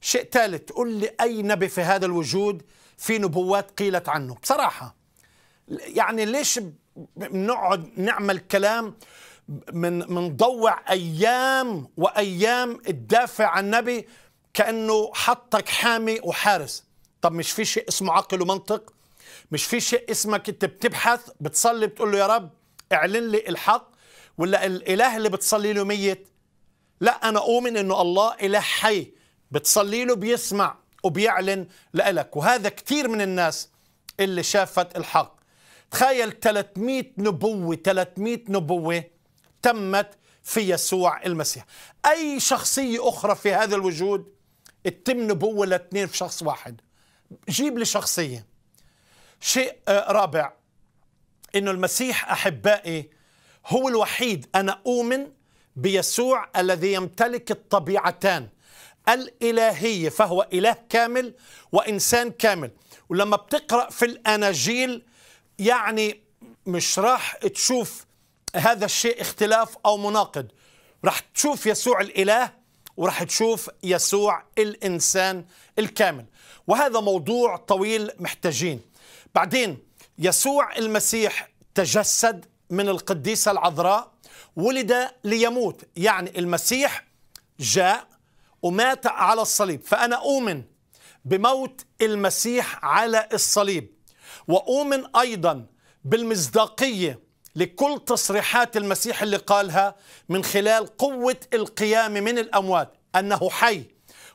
شيء ثالث قل لي أي نبي في هذا الوجود في نبوات قيلت عنه بصراحة يعني ليش بنقعد نعمل كلام من منضوع أيام وأيام تدافع عن النبي كأنه حطك حامي وحارس طب مش في شيء اسمه عقل ومنطق مش في شيء اسمك انت بتبحث بتصلي بتقول له يا رب اعلن لي الحق ولا الاله اللي بتصلي له ميت لا انا اؤمن انه الله اله حي بتصلي له بيسمع وبيعلن لإلك وهذا كثير من الناس اللي شافت الحق تخيل 300 نبوة 300 نبوة تمت في يسوع المسيح أي شخصية أخرى في هذا الوجود تتم نبوة لاثنين في شخص واحد جيب لي شخصية شيء آه، رابع أنه المسيح أحبائي هو الوحيد أنا أؤمن بيسوع الذي يمتلك الطبيعتان الإلهية فهو إله كامل وإنسان كامل ولما بتقرأ في الأناجيل يعني مش راح تشوف هذا الشيء اختلاف أو مناقض راح تشوف يسوع الإله وراح تشوف يسوع الإنسان الكامل وهذا موضوع طويل محتاجين بعدين يسوع المسيح تجسد من القديسة العذراء ولد ليموت يعني المسيح جاء ومات على الصليب فأنا أؤمن بموت المسيح على الصليب وأؤمن أيضا بالمصداقية لكل تصريحات المسيح اللي قالها من خلال قوة القيامه من الأموات أنه حي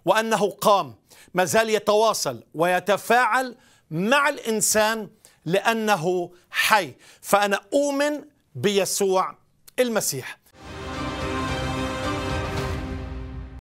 وأنه قام ما زال يتواصل ويتفاعل مع الإنسان لأنه حي فأنا أؤمن بيسوع المسيح